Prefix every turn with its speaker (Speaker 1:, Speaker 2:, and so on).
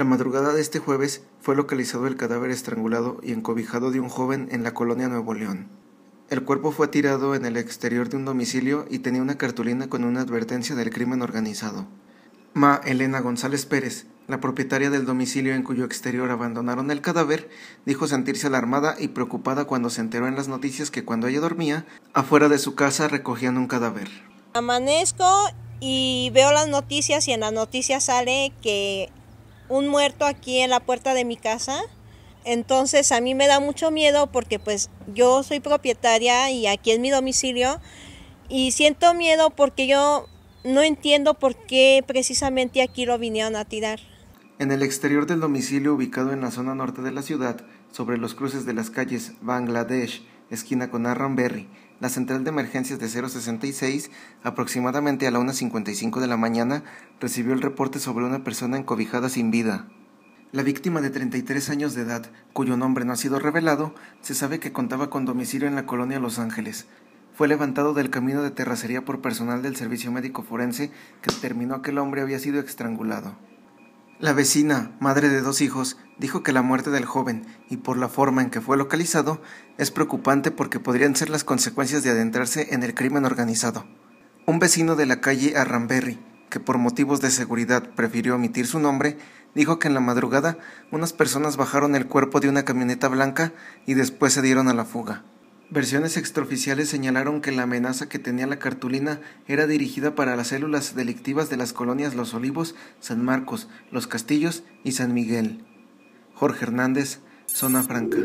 Speaker 1: La madrugada de este jueves fue localizado el cadáver estrangulado y encobijado de un joven en la colonia Nuevo León. El cuerpo fue tirado en el exterior de un domicilio y tenía una cartulina con una advertencia del crimen organizado. Ma Elena González Pérez, la propietaria del domicilio en cuyo exterior abandonaron el cadáver, dijo sentirse alarmada y preocupada cuando se enteró en las noticias que cuando ella dormía, afuera de su casa recogían un cadáver.
Speaker 2: Amanezco y veo las noticias y en las noticias sale que un muerto aquí en la puerta de mi casa. Entonces a mí me da mucho miedo porque pues yo soy propietaria y aquí es mi domicilio y siento miedo porque yo no entiendo por qué precisamente aquí lo vinieron a tirar.
Speaker 1: En el exterior del domicilio ubicado en la zona norte de la ciudad, sobre los cruces de las calles Bangladesh, esquina con Berry, la central de emergencias de 066, aproximadamente a la 1.55 de la mañana, recibió el reporte sobre una persona encobijada sin vida. La víctima de 33 años de edad, cuyo nombre no ha sido revelado, se sabe que contaba con domicilio en la colonia Los Ángeles. Fue levantado del camino de terracería por personal del servicio médico forense que determinó que el hombre había sido estrangulado. La vecina, madre de dos hijos, dijo que la muerte del joven y por la forma en que fue localizado es preocupante porque podrían ser las consecuencias de adentrarse en el crimen organizado. Un vecino de la calle Arramberry, que por motivos de seguridad prefirió omitir su nombre, dijo que en la madrugada unas personas bajaron el cuerpo de una camioneta blanca y después se dieron a la fuga. Versiones extraoficiales señalaron que la amenaza que tenía la cartulina era dirigida para las células delictivas de las colonias Los Olivos, San Marcos, Los Castillos y San Miguel. Jorge Hernández, Zona Franca.